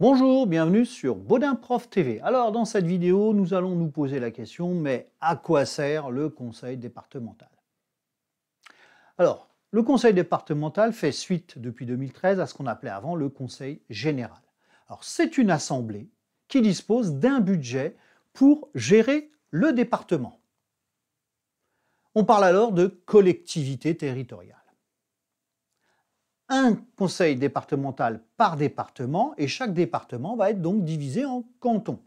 Bonjour, bienvenue sur Baudin Prof TV. Alors dans cette vidéo, nous allons nous poser la question, mais à quoi sert le conseil départemental Alors, le conseil départemental fait suite depuis 2013 à ce qu'on appelait avant le conseil général. Alors c'est une assemblée qui dispose d'un budget pour gérer le département. On parle alors de collectivité territoriale un conseil départemental par département et chaque département va être donc divisé en cantons.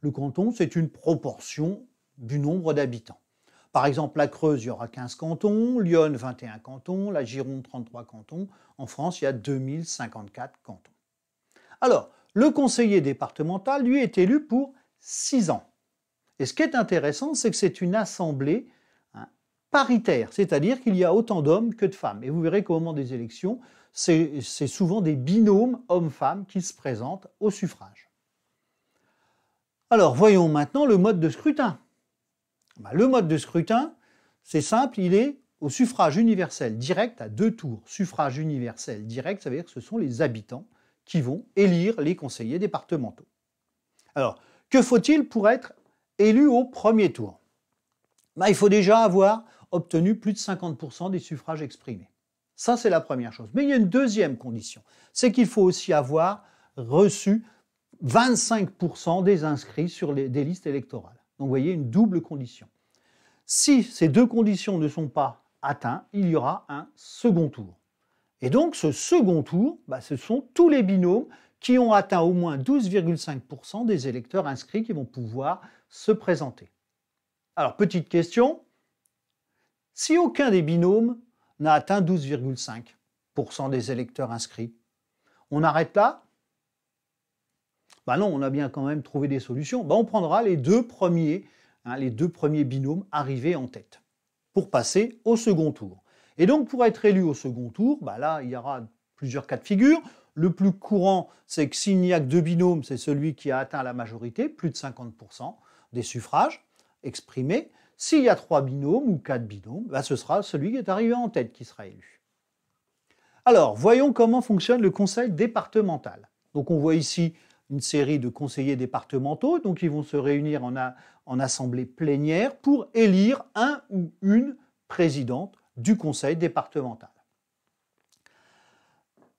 Le canton, c'est une proportion du nombre d'habitants. Par exemple, la Creuse, il y aura 15 cantons, Lyon, 21 cantons, la Gironde, 33 cantons. En France, il y a 2054 cantons. Alors, le conseiller départemental, lui, est élu pour 6 ans. Et ce qui est intéressant, c'est que c'est une assemblée paritaire, c'est-à-dire qu'il y a autant d'hommes que de femmes. Et vous verrez qu'au moment des élections, c'est souvent des binômes hommes-femmes qui se présentent au suffrage. Alors voyons maintenant le mode de scrutin. Bah, le mode de scrutin, c'est simple, il est au suffrage universel direct à deux tours. Suffrage universel direct, ça veut dire que ce sont les habitants qui vont élire les conseillers départementaux. Alors, que faut-il pour être élu au premier tour bah, Il faut déjà avoir obtenu plus de 50% des suffrages exprimés. Ça, c'est la première chose. Mais il y a une deuxième condition, c'est qu'il faut aussi avoir reçu 25% des inscrits sur les, des listes électorales. Donc vous voyez, une double condition. Si ces deux conditions ne sont pas atteintes, il y aura un second tour. Et donc ce second tour, bah, ce sont tous les binômes qui ont atteint au moins 12,5% des électeurs inscrits qui vont pouvoir se présenter. Alors petite question, si aucun des binômes n'a atteint 12,5% des électeurs inscrits. On arrête là ben non, on a bien quand même trouvé des solutions. Bah, on prendra les deux premiers, hein, les deux premiers binômes arrivés en tête pour passer au second tour. Et donc pour être élu au second tour, bah là il y aura plusieurs cas de figure. Le plus courant, c'est que s'il n'y a que deux binômes, c'est celui qui a atteint la majorité, plus de 50% des suffrages exprimés. S'il y a trois binômes ou quatre binômes, bah, ce sera celui qui est arrivé en tête qui sera élu. Alors, voyons comment fonctionne le conseil départemental. Donc on voit ici une série de conseillers départementaux, donc ils vont se réunir en, en assemblée plénière pour élire un ou une présidente du conseil départemental.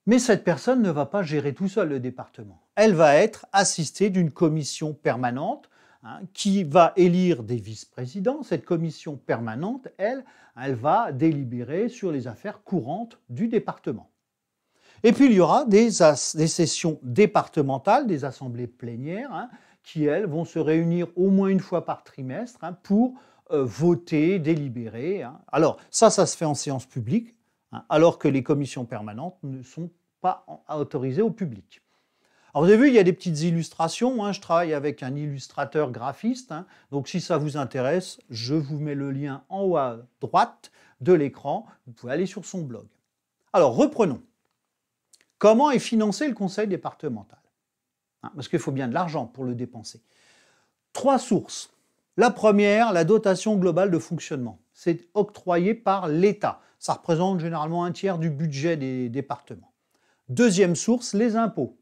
Mais cette personne ne va pas gérer tout seul le département. Elle va être assistée d'une commission permanente Hein, qui va élire des vice-présidents. Cette commission permanente, elle, elle va délibérer sur les affaires courantes du département. Et puis il y aura des, sessions départementales, des assemblées plénières, hein, qui, elles, vont se réunir au moins une fois par trimestre hein, pour euh, voter, délibérer. Alors ça, ça se fait en séance publique, alors que les commissions permanentes ne sont pas autorisées au public. Alors vous avez vu, il y a des petites illustrations. Hein. Je travaille avec un illustrateur graphiste. Hein. Donc si ça vous intéresse, je vous mets le lien en haut à droite de l'écran. Vous pouvez aller sur son blog. Alors reprenons. Comment est financé le conseil départemental hein? Parce qu'il faut bien de l'argent pour le dépenser. Trois sources. La première, la dotation globale de fonctionnement. C'est octroyé par l'État. Ça représente généralement un tiers du budget des départements. Deuxième source, les impôts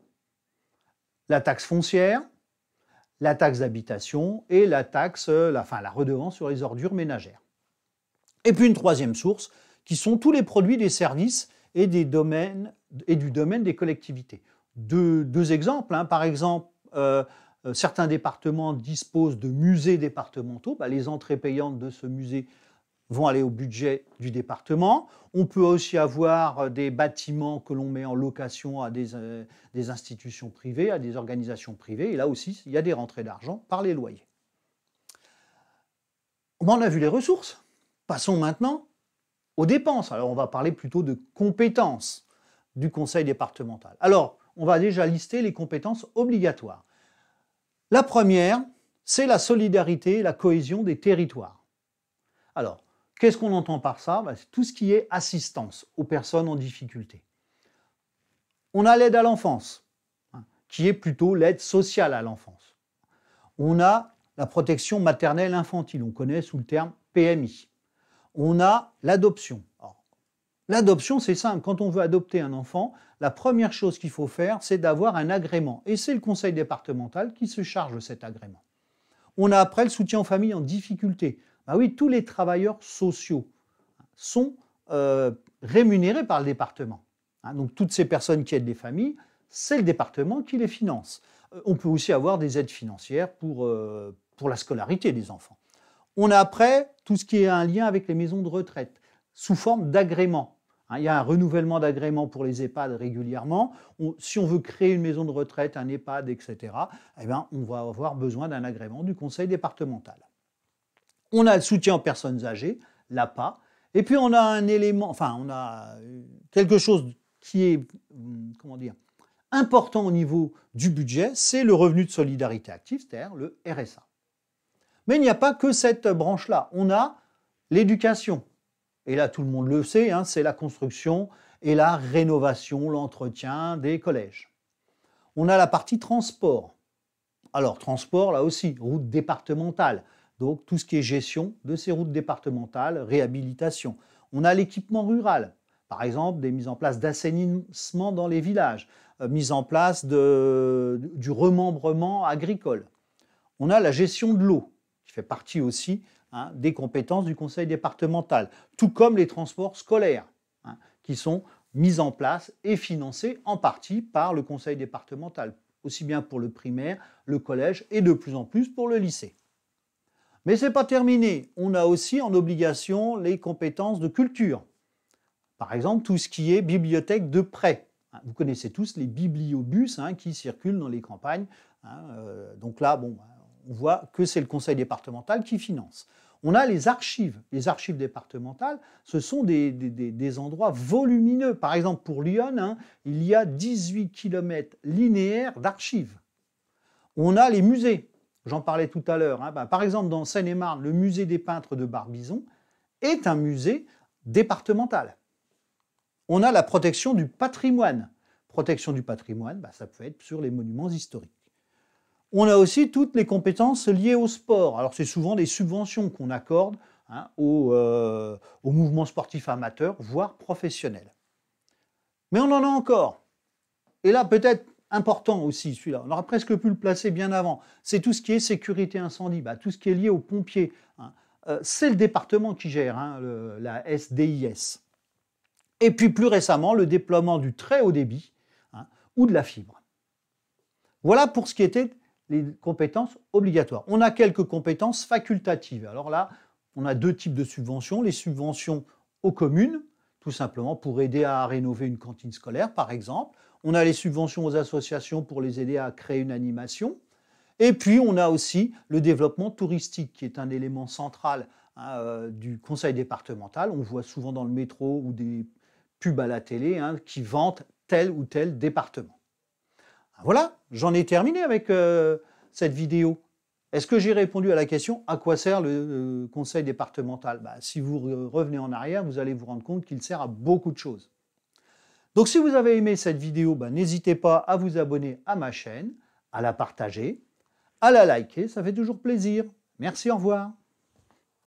la taxe foncière, la taxe d'habitation et la taxe, euh, la, enfin la redevance sur les ordures ménagères. Et puis une troisième source, qui sont tous les produits des services et, des domaines, et du domaine des collectivités. Deux, exemples, hein. par exemple, euh, euh, certains départements disposent de musées départementaux, bah, les entrées payantes de ce musée vont aller au budget du département. On peut aussi avoir euh, des bâtiments que l'on met en location à euh, des, institutions privées, à des organisations privées. Et là aussi, il y a des rentrées d'argent par les loyers. On a vu les ressources. Passons maintenant aux dépenses. Alors, on va parler plutôt de compétences du conseil départemental. Alors, on va déjà lister les compétences obligatoires. La première, c'est la solidarité et la cohésion des territoires. Alors, Qu'est-ce qu'on entend par ça bah, C'est tout ce qui est assistance aux personnes en difficulté. On a l'aide à l'enfance, hein, qui est plutôt l'aide sociale à l'enfance. On a la protection maternelle infantile, on connaît sous le terme PMI. On a l'adoption. L'adoption, c'est simple. Quand on veut adopter un enfant, la première chose qu'il faut faire, c'est d'avoir un agrément. Et c'est le conseil départemental qui se charge de cet agrément. On a après le soutien aux familles en difficulté. Bah oui, tous les travailleurs sociaux sont euh, rémunérés par le département. Hein, donc toutes ces personnes qui aident les familles, c'est le département qui les finance. Euh, on peut aussi avoir des aides financières pour, euh, pour la scolarité des enfants. On a après tout ce qui est un lien avec les maisons de retraite, sous forme d'agrément. Hein, il y a un renouvellement d'agrément pour les EHPAD régulièrement. si on veut créer une maison de retraite, un EHPAD, etc., eh bien, on va avoir besoin d'un agrément du conseil départemental. On a le soutien aux personnes âgées, l'APA. Et puis on a un élément, enfin on a euh, quelque chose qui est, hum, comment dire, important au niveau du budget, c'est le revenu de solidarité active, c'est-à-dire le RSA. Mais il n'y a pas que cette branche-là. On a l'éducation. Et là, tout le monde le sait, hein, c'est la construction et la rénovation, l'entretien des collèges. On a la partie transport. Alors, transport, là aussi, route départementale. Donc tout ce qui est gestion de ces routes départementales, réhabilitation. On a l'équipement rural, par exemple des mises en place d'assainissement dans les villages, euh, mise en place du remembrement agricole. On a la gestion de l'eau, qui fait partie aussi hein, des compétences du conseil départemental, tout comme les transports scolaires, hein, qui sont mis en place et financés en partie par le conseil départemental, aussi bien pour le primaire, le collège et de plus en plus pour le lycée. Mais ce n'est pas terminé. On a aussi en obligation les compétences de culture. Par exemple, tout ce qui est bibliothèque de prêt. Hein, vous connaissez tous les bibliobus hein, qui circulent dans les campagnes. Hein, euh, donc là, bon, bah, on voit que c'est le conseil départemental qui finance. On a les archives. Les archives départementales, ce sont des, endroits volumineux. Par exemple, pour Lyon, il y a 18 km linéaires d'archives. On a les musées. J'en parlais tout à l'heure. Hein. Ben, par exemple, dans Seine-et-Marne, le musée des peintres de Barbizon est un musée départemental. On a la protection du patrimoine. Protection du patrimoine, ben, ça peut être sur les monuments historiques. On a aussi toutes les compétences liées au sport. Alors c'est souvent des subventions qu'on accorde hein, aux euh, mouvements sportifs amateurs, voire professionnels. Mais on en a encore. Et là, peut-être important aussi celui-là. On aurait presque pu le placer bien avant. C'est tout ce qui est sécurité incendie, bah, tout ce qui est lié aux pompiers. Hein. Euh, c'est le département qui gère hein, la SDIS. Et puis plus récemment, le déploiement du très haut débit hein, ou de la fibre. Voilà pour ce qui était les compétences obligatoires. On a quelques compétences facultatives. Alors là, on a deux types de subventions. Les subventions aux communes, tout simplement pour aider à rénover une cantine scolaire, par exemple. On a les subventions aux associations pour les aider à créer une animation. Et puis, on a aussi le développement touristique, qui est un élément central hein, euh, du conseil départemental. On voit souvent dans le métro ou des pubs à la télé hein, qui vantent tel ou tel département. Ah, voilà, j'en ai terminé avec euh, cette vidéo. Est-ce que j'ai répondu à la question à quoi sert le euh, conseil départemental bah, Si vous revenez en arrière, vous allez vous rendre compte qu'il sert à beaucoup de choses. Donc si vous avez aimé cette vidéo, ben, n'hésitez pas à vous abonner à ma chaîne, à la partager, à la liker, ça fait toujours plaisir. Merci, au revoir.